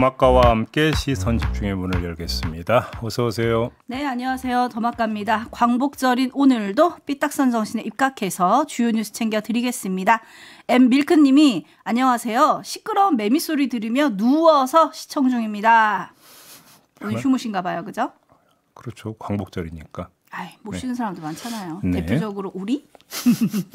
더마카와 함께 시선 집중의 문을 열겠습니다. 어서 오세요. 네, 안녕하세요. 더마카입니다. 광복절인 오늘도 삐딱선 정신에 입각해서 주요 뉴스 챙겨 드리겠습니다. M 밀크님이 안녕하세요. 시끄러운 매미 소리 들으며 누워서 시청 중입니다. 오늘 어, 휴무신가 봐요, 그죠? 그렇죠. 광복절이니까. 아이, 못 네. 쉬는 네. 사람도 많잖아요. 네. 대표적으로 우리?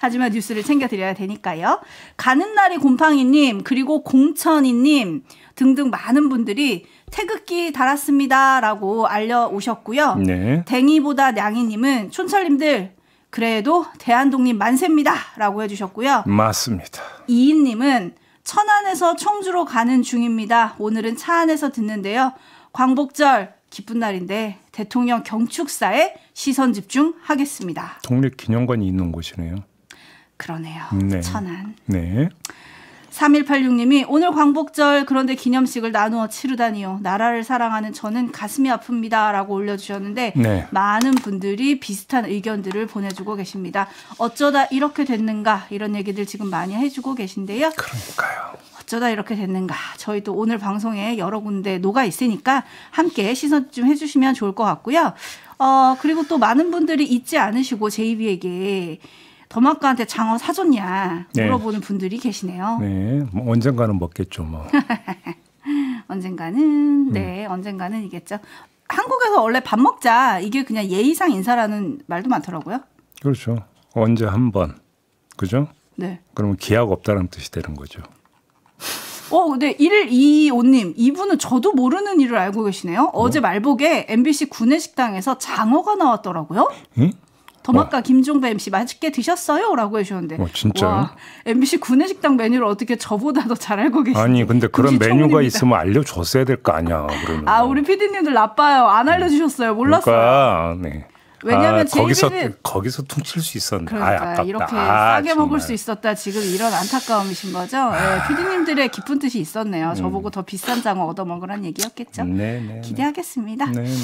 하지만 뉴스를 챙겨드려야 되니까요. 가는 날이 곰팡이님, 그리고 공천이님 등등 많은 분들이 태극기 달았습니다라고 알려오셨고요. 네. 댕이보다 냥이님은 촌철님들, 그래도 대한독립 만세입니다. 라고 해주셨고요. 맞습니다. 이인님은 천안에서 청주로 가는 중입니다. 오늘은 차 안에서 듣는데요. 광복절 기쁜 날인데 대통령 경축사에 시선 집중하겠습니다. 독립기념관이 있는 곳이네요. 그러네요. 네. 천안. 네. 3186님이 오늘 광복절 그런데 기념식을 나누어 치르다니요. 나라를 사랑하는 저는 가슴이 아픕니다. 라고 올려주셨는데 네. 많은 분들이 비슷한 의견들을 보내주고 계십니다. 어쩌다 이렇게 됐는가 이런 얘기들 지금 많이 해주고 계신데요. 그러니까요. 어쩌다 이렇게 됐는가. 저희도 오늘 방송에 여러 군데 녹아 있으니까 함께 시선 좀 해주시면 좋을 것 같고요. 어, 그리고 또 많은 분들이 잊지 않으시고 제이비에게 더마카한테 장어 사줬냐 네. 물어보는 네. 분들이 계시네요. 네, 뭐 언젠가는 먹겠죠, 뭐. 언젠가는 음. 네, 언젠가는이겠죠. 한국에서 원래 밥 먹자 이게 그냥 예의상 인사라는 말도 많더라고요. 그렇죠. 언제 한 번, 그죠? 네. 그러면 기약 없다는 뜻이 되는 거죠. 어, 근데 125님, 이분은 저도 모르는 일을 알고 계시네요. 뭐? 어제 말복에 MBC 구내식당에서 장어가 나왔더라고요. 응? 더마카 뭐? 김종배 MC 맛있게 드셨어요? 라고 해주셨는데. 어, 진짜요? MBC 구내식당 메뉴를 어떻게 저보다 더 잘 알고 계시죠? 아니, 근데 그런 메뉴가 있으면 알려줬어야 될 거 아니야. 그러면. 아, 우리 피디님들 나빠요. 안 알려주셨어요. 몰랐어요. 그러니까, 네. 왜냐하면 아, 거기서 거기서 퉁칠 수 있었는데 아, 그러니까 아, 이렇게 아, 싸게 정말. 먹을 수 있었다 지금 이런 안타까움이신 거죠. 예, 아. 네, 피디님들의 깊은 뜻이 있었네요. 음. 저보고 더 비싼 장어 얻어 먹으란 얘기였겠죠. 네네. 네, 네. 기대하겠습니다. 네네. 네.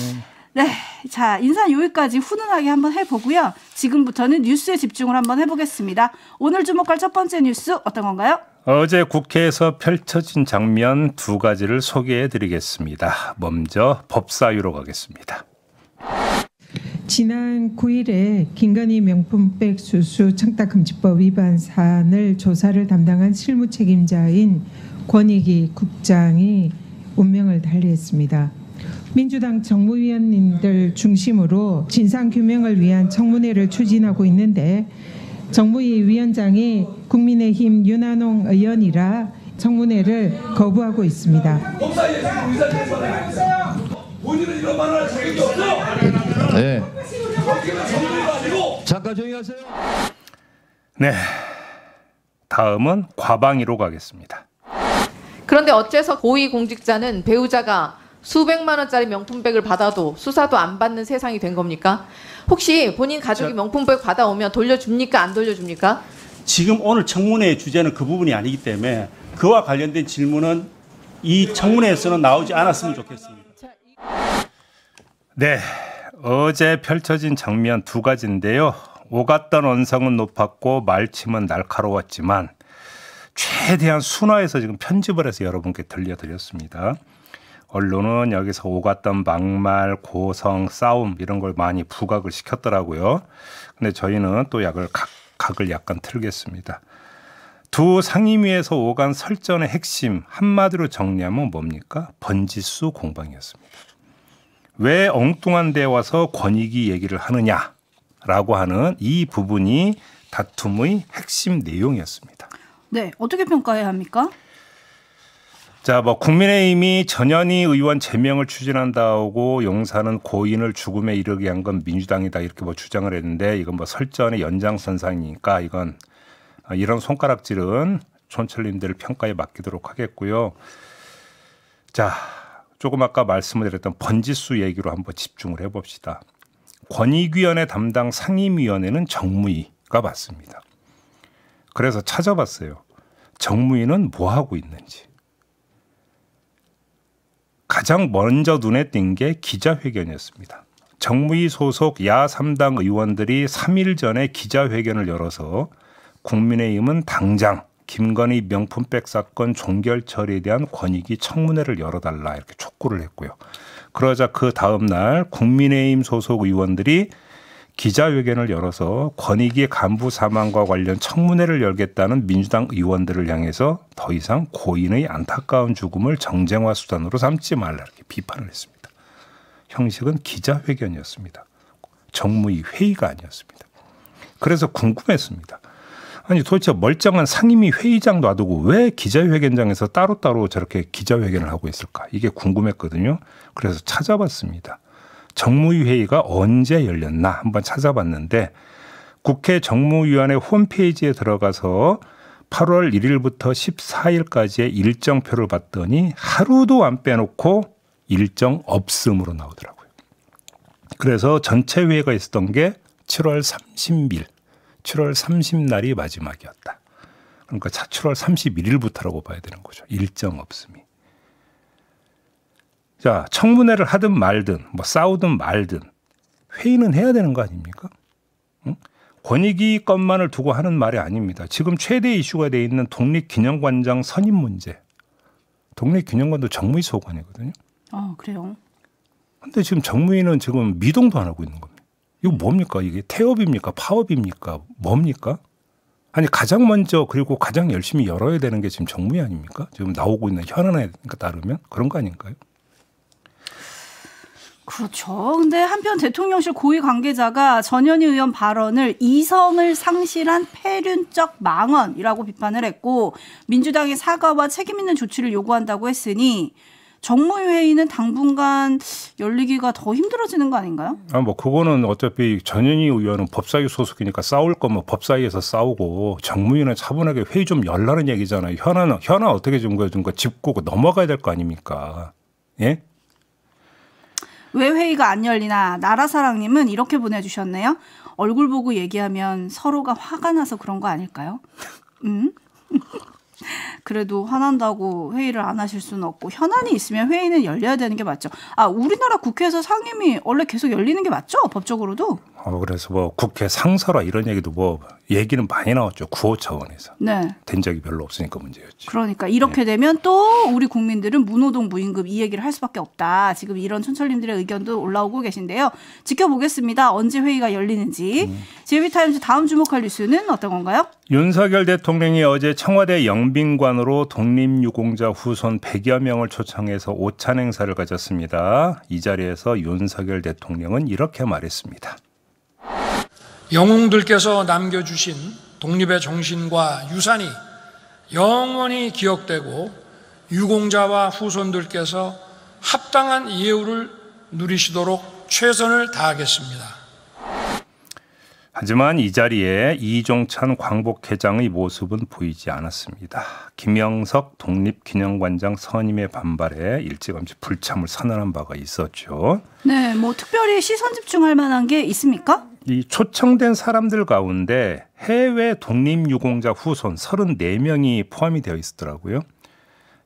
네, 자 인사 요일까지 훈훈하게 한번 해보고요. 지금부터는 뉴스에 집중을 한번 해보겠습니다. 오늘 주목할 첫 번째 뉴스 어떤 건가요? 어제 국회에서 펼쳐진 장면 두 가지를 소개해드리겠습니다. 먼저 법사위로 가겠습니다. 지난 9일에 김건희 명품백 수수 청탁금지법 위반 사안을 조사를 담당한 실무 책임자인 권익희 국장이 운명을 달리했습니다. 민주당 정무위원님들 중심으로 진상규명을 위한 청문회를 추진하고 있는데 정무위 위원장이 국민의힘 윤한홍 의원이라 청문회를 거부하고 있습니다. 네. 잠깐 조용히 하세요. 네. 다음은 과방위로 가겠습니다. 그런데 어째서 고위공직자는 배우자가 수백만 원짜리 명품백을 받아도 수사도 안 받는 세상이 된 겁니까? 혹시 본인 가족이 명품백 받아오면 돌려줍니까? 안 돌려줍니까? 지금 오늘 청문회의 주제는 그 부분이 아니기 때문에 그와 관련된 질문은 이 청문회에서는 나오지 않았으면 좋겠습니다. 네, 어제 펼쳐진 장면 두 가지인데요. 오갔던 언성은 높았고 말침은 날카로웠지만 최대한 순화해서 지금 편집을 해서 여러분께 들려드렸습니다. 언론은 여기서 오갔던 막말, 고성, 싸움 이런 걸 많이 부각을 시켰더라고요. 근데 저희는 또 약을 각, 각을 약간 틀겠습니다. 두 상임위에서 오간 설전의 핵심 한마디로 정리하면 뭡니까? 번지수 공방이었습니다. 왜 엉뚱한 데 와서 권익위 얘기를 하느냐라고 하는 이 부분이 다툼의 핵심 내용이었습니다. 네, 어떻게 평가해야 합니까? 자, 뭐 국민의힘이 전현희 의원 제명을 추진한다고 용사는 고인을 죽음에 이르게 한 건 민주당이다 이렇게 뭐 주장을 했는데 이건 뭐 설전의 연장선상이니까 이건 이런 손가락질은 촌철님들을 평가에 맡기도록 하겠고요. 자, 조금 아까 말씀을 드렸던 번지수 얘기로 한번 집중을 해봅시다. 권익위원회 담당 상임위원회는 정무위가 맞습니다. 그래서 찾아봤어요. 정무위는 뭐 하고 있는지. 가장 먼저 눈에 띈 게 기자회견이었습니다. 정무위 소속 야삼당 의원들이 3일 전에 기자회견을 열어서 국민의힘은 당장 김건희 명품백 사건 종결 처리에 대한 권익위 청문회를 열어달라 이렇게 촉구를 했고요. 그러자 그 다음 날 국민의힘 소속 의원들이 기자회견을 열어서 권익위 간부 사망과 관련 청문회를 열겠다는 민주당 의원들을 향해서 더 이상 고인의 안타까운 죽음을 정쟁화 수단으로 삼지 말라 이렇게 비판을 했습니다. 형식은 기자회견이었습니다. 정무위 회의가 아니었습니다. 그래서 궁금했습니다. 아니 도대체 멀쩡한 상임위 회의장 놔두고 왜 기자회견장에서 따로따로 저렇게 기자회견을 하고 있을까? 이게 궁금했거든요. 그래서 찾아봤습니다. 정무위 회의가 언제 열렸나 한번 찾아봤는데 국회 정무위원회 홈페이지에 들어가서 8월 1일부터 14일까지의 일정표를 봤더니 하루도 안 빼놓고 일정 없음으로 나오더라고요. 그래서 전체 회의가 있었던 게 7월 30일. 7월 30날이 마지막이었다. 그러니까 7월 31일부터라고 봐야 되는 거죠. 일정 없음이. 자, 청문회를 하든 말든 뭐 싸우든 말든 회의는 해야 되는 거 아닙니까? 응? 권익위 건만을 두고 하는 말이 아닙니다. 지금 최대 이슈가 돼 있는 독립기념관장 선임 문제. 독립기념관도 정무위 소관이거든요. 아, 그래요? 근데 지금 정무위는 지금 미동도 안 하고 있는 겁니다. 이거 뭡니까? 이게 태업입니까? 파업입니까? 뭡니까? 아니 가장 먼저 그리고 가장 열심히 열어야 되는 게 지금 정무위 아닙니까? 지금 나오고 있는 현안에 따르면 그런 거 아닌가요? 그렇죠. 근데 한편 대통령실 고위 관계자가 전현희 의원 발언을 이성을 상실한 폐륜적 망언이라고 비판을 했고 민주당의 사과와 책임 있는 조치를 요구한다고 했으니 정무회의는 당분간 열리기가 더 힘들어지는 거 아닌가요? 아, 뭐 그거는 어차피 전현희 의원은 법사위 소속이니까 싸울 거면 뭐 법사위에서 싸우고 정무위는 차분하게 회의 좀 열라는 얘기잖아요. 현안 현안 어떻게 좀거 좀거 짚고 넘어가야 될 거 아닙니까? 예? 왜 회의가 안 열리나 나라사랑님은 이렇게 보내주셨네요. 얼굴 보고 얘기하면 서로가 화가 나서 그런 거 아닐까요? 음? 그래도 화난다고 회의를 안 하실 수는 없고 현안이 있으면 회의는 열려야 되는 게 맞죠. 아 우리나라 국회에서 상임위 원래 계속 열리는 게 맞죠? 법적으로도. 어 그래서 뭐 국회 상설화 이런 얘기도 뭐 얘기는 많이 나왔죠. 구호 차원에서. 네. 된 적이 별로 없으니까 문제였지. 그러니까 이렇게 네. 되면 또 우리 국민들은 무노동 무임금 이 얘기를 할 수밖에 없다. 지금 이런 천철님들의 의견도 올라오고 계신데요. 지켜보겠습니다. 언제 회의가 열리는지. 음. 제비타임즈 다음 주목할 뉴스는 어떤 건가요? 윤석열 대통령이 어제 청와대 영빈관으로 독립유공자 후손 100여 명을 초청해서 오찬 행사를 가졌습니다. 이 자리에서 윤석열 대통령은 이렇게 말했습니다. 영웅들께서 남겨주신 독립의 정신과 유산이 영원히 기억되고 유공자와 후손들께서 합당한 예우를 누리시도록 최선을 다하겠습니다. 하지만 이 자리에 이종찬 광복회장의 모습은 보이지 않았습니다. 김영석 독립기념관장 선임의 반발에 일찌감치 불참을 선언한 바가 있었죠. 네, 뭐 특별히 시선 집중할 만한 게 있습니까? 이 초청된 사람들 가운데 해외 독립유공자 후손 34명이 포함이 되어 있었더라고요.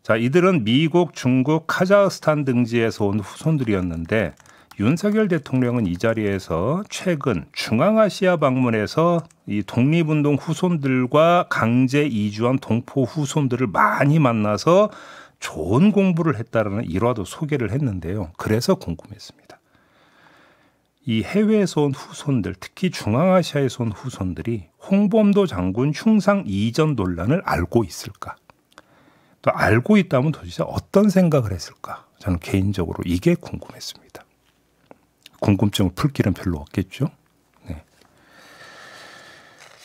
자, 이들은 미국, 중국, 카자흐스탄 등지에서 온 후손들이었는데 윤석열 대통령은 이 자리에서 최근 중앙아시아 방문에서 이 독립운동 후손들과 강제 이주한 동포 후손들을 많이 만나서 좋은 공부를 했다라는 일화도 소개를 했는데요. 그래서 궁금했습니다. 이 해외에서 온 후손들, 특히 중앙아시아에서 온 후손들이 홍범도 장군 흉상 이전 논란을 알고 있을까? 또 알고 있다면 도대체 어떤 생각을 했을까? 저는 개인적으로 이게 궁금했습니다. 궁금증을 풀 길은 별로 없겠죠. 네.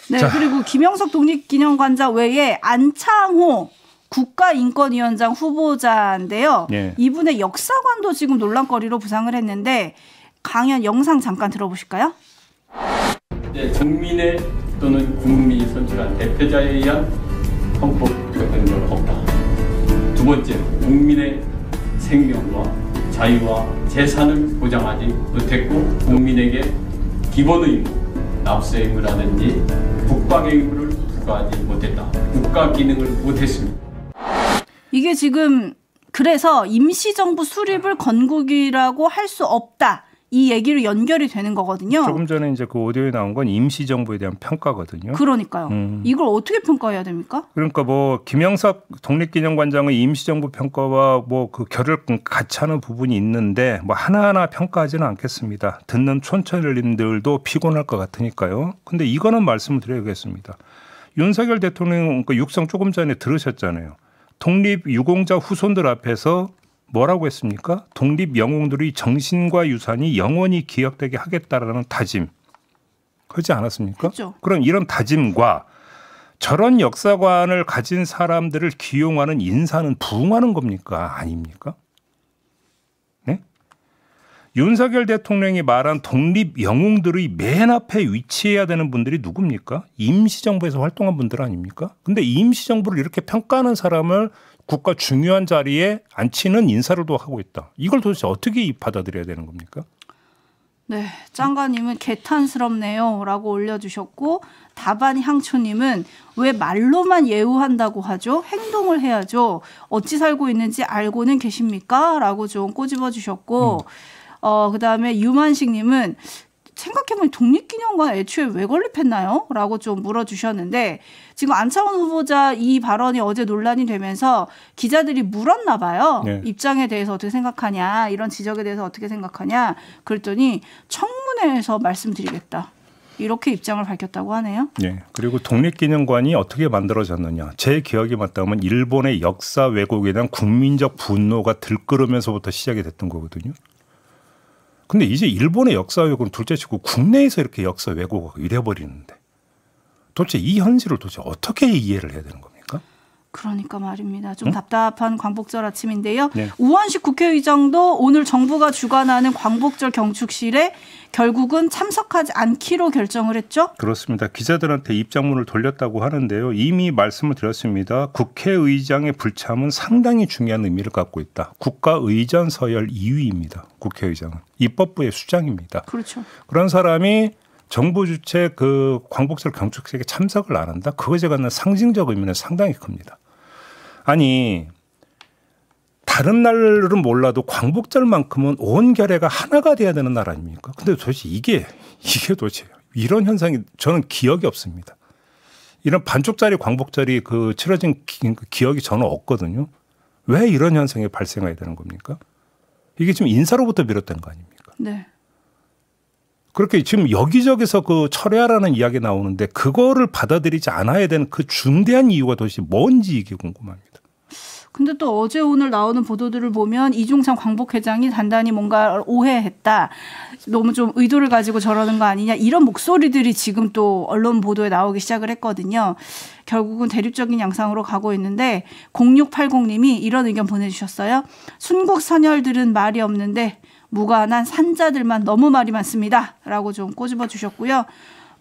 네 자. 그리고 김영석 독립기념관장 외에 안창호 국가인권위원장 후보자인데요. 네. 이분의 역사관도 지금 논란거리로 부상을 했는데 강연 영상 잠깐 들어보실까요? 네, 국민의 또는 국민이 선출한 대표자에 의한 헌법 변경은 없다. 두 번째, 국민의 생명과 자유와 재산을 보장하지 못했고 국민에게 기본 의무, 납세 의무라든지 국방의 의무를 부과하지 못했다. 국가 기능을 못했습니다. 이게 지금 그래서 임시정부 수립을 건국이라고 할 수 없다. 이 얘기로 연결이 되는 거거든요. 조금 전에 이제 그 오디오에 나온 건 임시 정부에 대한 평가거든요. 그러니까요. 음. 이걸 어떻게 평가해야 됩니까? 그러니까 뭐 김영석 독립기념관장의 임시 정부 평가와 뭐 그 결을 같이 하는 부분이 있는데 뭐 하나하나 평가하지는 않겠습니다. 듣는 촌철님들도 피곤할 것 같으니까요. 근데 이거는 말씀을 드려야겠습니다. 윤석열 대통령 그 육성 조금 전에 들으셨잖아요. 독립 유공자 후손들 앞에서 뭐라고 했습니까? 독립 영웅들의 정신과 유산이 영원히 기억되게 하겠다라는 다짐. 그렇지 않았습니까? 그렇죠. 그럼 이런 다짐과 저런 역사관을 가진 사람들을 기용하는 인사는 부응하는 겁니까? 아닙니까? 네? 윤석열 대통령이 말한 독립 영웅들의 맨 앞에 위치해야 되는 분들이 누굽니까? 임시정부에서 활동한 분들 아닙니까? 근데 임시정부를 이렇게 평가하는 사람을 국가 중요한 자리에 앉히는 인사를 도 하고 있다. 이걸 도대체 어떻게 받아들여야 되는 겁니까? 네, 짱가님은 개탄스럽네요라고 올려주셨고 다반 향초님은 왜 말로만 예우한다고 하죠? 행동을 해야죠. 어찌 살고 있는지 알고는 계십니까?라고 좀 꼬집어 주셨고. 음. 어, 그 다음에 유만식님은 생각해보니 독립기념관 애초에 왜 건립했나요? 라고 좀 물어주셨는데 지금 안창원 후보자 이 발언이 어제 논란이 되면서 기자들이 물었나 봐요. 네. 입장에 대해서 어떻게 생각하냐 이런 지적에 대해서 어떻게 생각하냐 그랬더니 청문회에서 말씀드리겠다. 이렇게 입장을 밝혔다고 하네요. 네. 그리고 독립기념관이 어떻게 만들어졌느냐. 제기억에 맞다면 일본의 역사 왜곡에 대한 국민적 분노가 들끓으면서부터 시작이 됐던 거거든요. 근데 이제 일본의 역사 왜곡은 둘째치고 국내에서 이렇게 역사 왜곡을 잃어버리는데 도대체 이 현실을 도대체 어떻게 이해를 해야 되는 겁니까? 그러니까 말입니다. 좀 응? 답답한 광복절 아침인데요. 네. 우원식 국회의장도 오늘 정부가 주관하는 광복절 경축실에 결국은 참석하지 않기로 결정을 했죠. 그렇습니다. 기자들한테 입장문을 돌렸다고 하는데요. 이미 말씀을 드렸습니다. 국회의장의 불참은 상당히 중요한 의미를 갖고 있다. 국가의전 서열 2위입니다. 국회의장은 입법부의 수장입니다. 그렇죠. 그런 사람이 정부 주체 그 광복절 경축식에 참석을 안 한다. 그것에 관한 상징적 의미는 상당히 큽니다. 아니 다른 날은 몰라도 광복절만큼은 온 결례가 하나가 돼야 되는 날 아닙니까? 근데 도대체 이게 이게 도대체 이런 현상이 저는 기억이 없습니다. 이런 반쪽짜리 광복절이 그 치러진 기, 그 억이 저는 없거든요. 왜 이런 현상이 발생해야 되는 겁니까? 이게 지금 인사로부터 비롯된 거 아닙니까? 네. 그렇게 지금 여기저기서 그 철회하라는 이야기 나오는데 그거를 받아들이지 않아야 되는 그 중대한 이유가 도대체 뭔지 이게 궁금합니다. 근데 또 어제 오늘 나오는 보도들을 보면 이종찬 광복회장이 단단히 뭔가 오해했다. 너무 좀 의도를 가지고 저러는 거 아니냐. 이런 목소리들이 지금 또 언론 보도에 나오기 시작을 했거든요. 결국은 대립적인 양상으로 가고 있는데 0680님이 이런 의견 보내주셨어요. 순국 선열들은 말이 없는데 무관한 산자들만 너무 말이 많습니다. 라고 좀 꼬집어 주셨고요.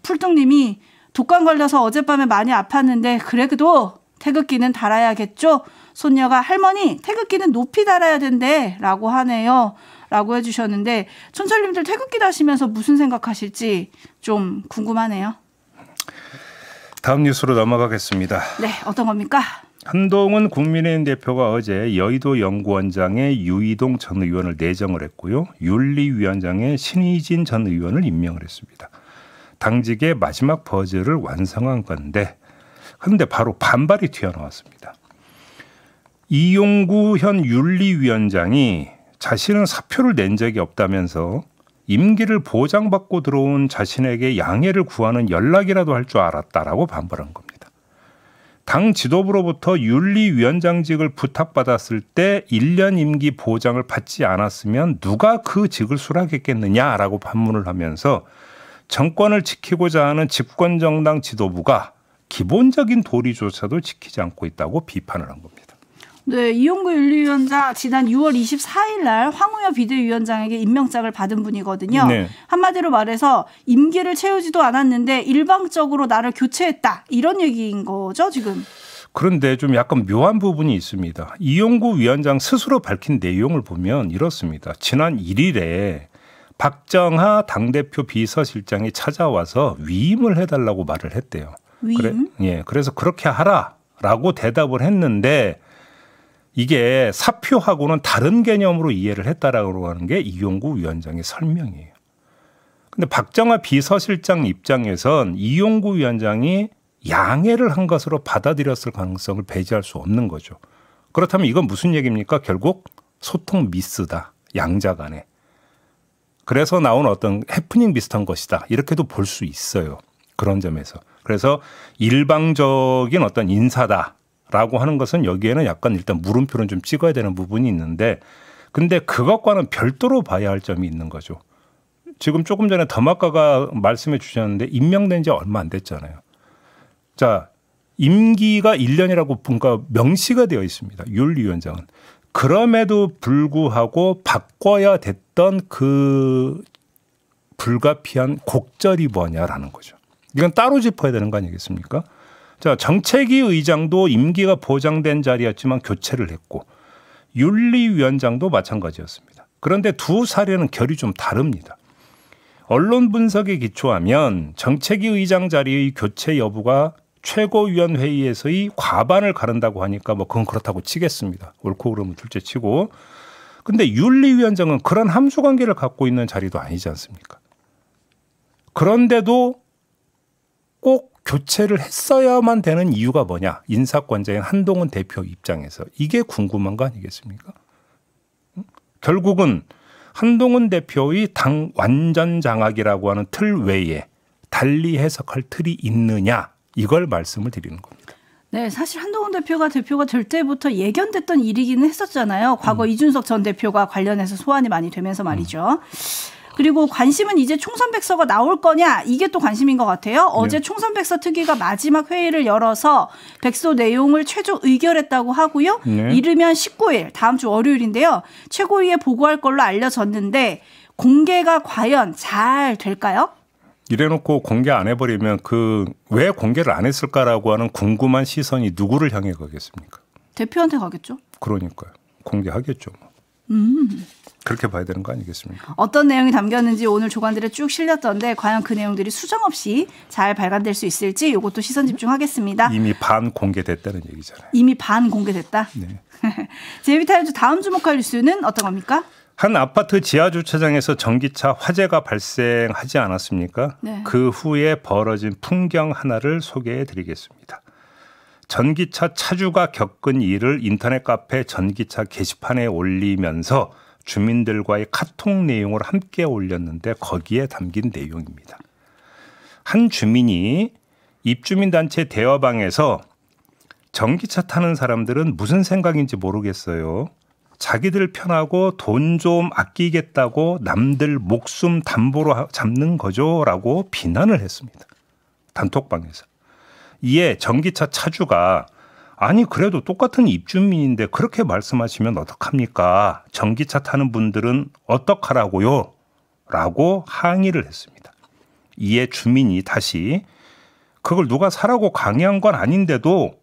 풀뚱님이 독감 걸려서 어젯밤에 많이 아팠는데 그래도 태극기는 달아야겠죠? 손녀가 할머니 태극기는 높이 달아야 된대 라고 하네요. 라고 해주셨는데 촌철님들 태극기 다시면서 무슨 생각하실지 좀 궁금하네요. 다음 뉴스로 넘어가겠습니다. 네, 어떤 겁니까? 한동훈 국민의힘 대표가 어제 여의도 연구원장에 유이동 전 의원을 내정을 했고요. 윤리위원장에 신희진 전 의원을 임명을 했습니다. 당직의 마지막 버즈를 완성한 건데 그런데 바로 반발이 튀어나왔습니다. 이용구 현 윤리위원장이 자신은 사표를 낸 적이 없다면서 임기를 보장받고 들어온 자신에게 양해를 구하는 연락이라도 할 줄 알았다라고 반발한 겁니다. 당 지도부로부터 윤리위원장직을 부탁받았을 때 1년 임기 보장을 받지 않았으면 누가 그 직을 수락했겠느냐라고 반문을 하면서 정권을 지키고자 하는 집권정당 지도부가 기본적인 도리조차도 지키지 않고 있다고 비판을 한 겁니다. 네, 이용구 윤리위원장 지난 6월 24일 날 황우여 비대위원장에게 임명장을 받은 분이거든요. 네. 한마디로 말해서 임기를 채우지도 않았는데 일방적으로 나를 교체했다. 이런 얘기인 거죠, 지금. 그런데 좀 약간 묘한 부분이 있습니다. 이용구 위원장 스스로 밝힌 내용을 보면 이렇습니다. 지난 1일에 박정하 당대표 비서실장이 찾아와서 위임을 해달라고 말을 했대요. 위임? 그래, 예, 그래서 그렇게 하라라고 대답을 했는데 이게 사표하고는 다른 개념으로 이해를 했다라고 하는 게 이용구 위원장의 설명이에요. 근데 박정아 비서실장 입장에선 이용구 위원장이 양해를 한 것으로 받아들였을 가능성을 배제할 수 없는 거죠. 그렇다면 이건 무슨 얘기입니까? 결국 소통 미스다. 양자 간에. 그래서 나온 어떤 해프닝 비슷한 것이다. 이렇게도 볼 수 있어요. 그런 점에서. 그래서 일방적인 어떤 인사다. 라고 하는 것은 여기에는 약간 일단 물음표는 좀 찍어야 되는 부분이 있는데 근데 그것과는 별도로 봐야 할 점이 있는 거죠. 지금 조금 전에 더마카가 말씀해 주셨는데 임명된 지 얼마 안 됐잖아요. 자, 임기가 1년이라고 뭔가 명시가 되어 있습니다. 윤리위원장은. 그럼에도 불구하고 바꿔야 됐던 그 불가피한 곡절이 뭐냐라는 거죠. 이건 따로 짚어야 되는 거 아니겠습니까? 자, 정책위 의장도 임기가 보장된 자리였지만 교체를 했고 윤리위원장도 마찬가지였습니다. 그런데 두 사례는 결이 좀 다릅니다. 언론 분석에 기초하면 정책위 의장 자리의 교체 여부가 최고위원회의에서의 과반을 가른다고 하니까 뭐 그건 그렇다고 치겠습니다. 옳고 그름은 둘째 치고. 근데 윤리위원장은 그런 함수 관계를 갖고 있는 자리도 아니지 않습니까? 그런데도 꼭 교체를 했어야만 되는 이유가 뭐냐? 인사권자인 한동훈 대표 입장에서 이게 궁금한 거 아니겠습니까? 결국은 한동훈 대표의 당 완전 장악이라고 하는 틀 외에 달리 해석할 틀이 있느냐 이걸 말씀을 드리는 겁니다. 네, 사실 한동훈 대표가 대표가 될 때부터 예견됐던 일이기는 했었잖아요. 과거 음. 이준석 전 대표가 관련해서 소환이 많이 되면서 말이죠. 음. 그리고 관심은 이제 총선 백서가 나올 거냐 이게 또 관심인 것 같아요. 예. 어제 네. 총선 백서 특위가 마지막 회의를 열어서 백서 내용을 최종 의결했다고 하고요. 네. 이르면 19일 다음 주 월요일인데요. 최고위에 보고할 걸로 알려졌는데 공개가 과연 잘 될까요? 이래놓고 공개 안 해버리면 그 왜 공개를 안 했을까라고 하는 궁금한 시선이 누구를 향해 가겠습니까? 대표한테 가겠죠. 그러니까요. 공개하겠죠. 뭐. 그렇게 봐야 되는 거 아니겠습니까? 어떤 내용이 담겼는지 오늘 조간들에 쭉 실렸던데 과연 그 내용들이 수정 없이 잘 발간될 수 있을지 이것도 시선 집중하겠습니다. 이미 반 공개됐다는 얘기잖아요. 이미 반 공개됐다. 네. 제비타임즈 다음 주목할 뉴스는 어떤 겁니까? 한 아파트 지하 주차장에서 전기차 화재가 발생하지 않았습니까? 네. 그 후에 벌어진 풍경 하나를 소개해 드리겠습니다. 전기차 차주가 겪은 일을 인터넷 카페 전기차 게시판에 올리면서 주민들과의 카톡 내용을 함께 올렸는데 거기에 담긴 내용입니다. 한 주민이 입주민단체 대화방에서 전기차 타는 사람들은 무슨 생각인지 모르겠어요. 자기들 편하고 돈 좀 아끼겠다고 남들 목숨 담보로 잡는 거죠. 라고 비난을 했습니다. 단톡방에서. 이에 전기차 차주가 아니 그래도 똑같은 입주민인데 그렇게 말씀하시면 어떡합니까? 전기차 타는 분들은 어떡하라고요? 라고 항의를 했습니다. 이에 주민이 다시 그걸 누가 사라고 강요한 건 아닌데도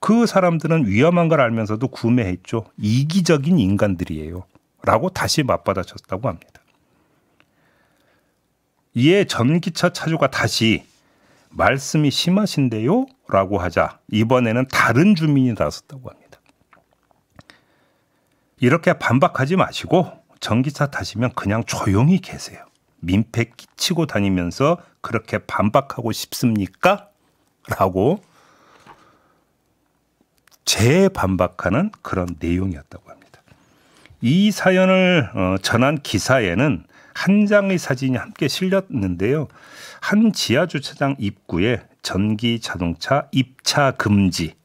그 사람들은 위험한 걸 알면서도 구매했죠. 이기적인 인간들이에요. 라고 다시 맞받아쳤다고 합니다. 이에 전기차 차주가 다시 말씀이 심하신데요? 라고 하자 이번에는 다른 주민이 나섰다고 합니다. 이렇게 반박하지 마시고 전기차 타시면 그냥 조용히 계세요. 민폐 끼치고 다니면서 그렇게 반박하고 싶습니까? 라고 재반박하는 그런 내용이었다고 합니다. 이 사연을 어, 전한 기사에는 한 장의 사진이 함께 실렸는데요. 한 지하 주차장 입구에 전기 자동차 입차 금지라는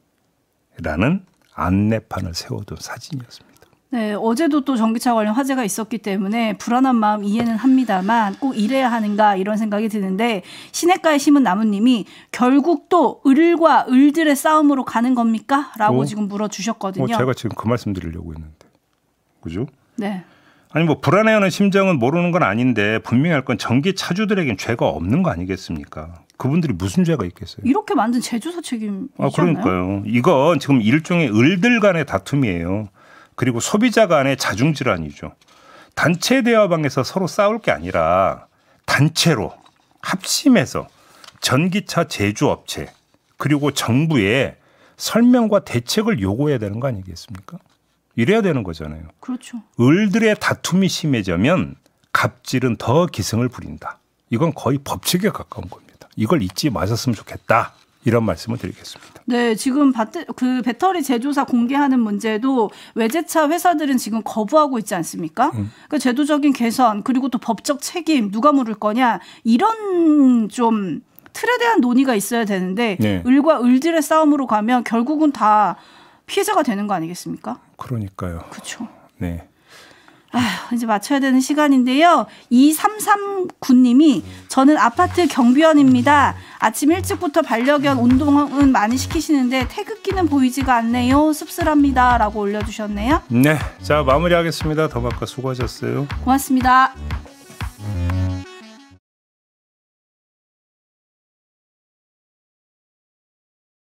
안내판을 세워둔 사진이었습니다. 네, 어제도 또 전기차 관련 화재가 있었기 때문에 불안한 마음 이해는 합니다만 꼭 이래야 하는가 이런 생각이 드는데 시냇가에 심은 나무님이 결국 또 을과 을들의 싸움으로 가는 겁니까? 라고 어, 지금 물어주셨거든요. 어, 제가 지금 그 말씀 드리려고 했는데. 그죠? 네. 아니 뭐 불안해하는 심정은 모르는 건 아닌데 분명히 할 건 전기 차주들에겐 죄가 없는 거 아니겠습니까? 그분들이 무슨 죄가 있겠어요? 이렇게 만든 제조사 책임. 아 그러니까요. 이건 지금 일종의 을들 간의 다툼이에요. 그리고 소비자 간의 자중 질환이죠. 단체 대화방에서 서로 싸울 게 아니라 단체로 합심해서 전기차 제조업체 그리고 정부에 설명과 대책을 요구해야 되는 거 아니겠습니까? 이래야 되는 거잖아요. 그렇죠. 을들의 다툼이 심해지면 갑질은 더 기승을 부린다. 이건 거의 법칙에 가까운 겁니다. 이걸 잊지 마셨으면 좋겠다. 이런 말씀을 드리겠습니다. 네, 지금 배터, 그 배터리 제조사 공개하는 문제도 외제차 회사들은 지금 거부하고 있지 않습니까? 음. 그러니까 제도적인 개선 그리고 또 법적 책임 누가 물을 거냐 이런 좀 틀에 대한 논의가 있어야 되는데 네. 을과 을들의 싸움으로 가면 결국은 다 피해자가 되는 거 아니겠습니까? 그러니까요. 그렇죠. 네. 아, 이제 맞춰야 되는 시간인데요. 2339님이 저는 아파트 경비원입니다. 아침 일찍부터 반려견 운동은 많이 시키시는데 태극기는 보이지가 않네요. 씁쓸합니다. 라고 올려주셨네요. 네. 자, 마무리하겠습니다. 더마카 수고하셨어요. 고맙습니다.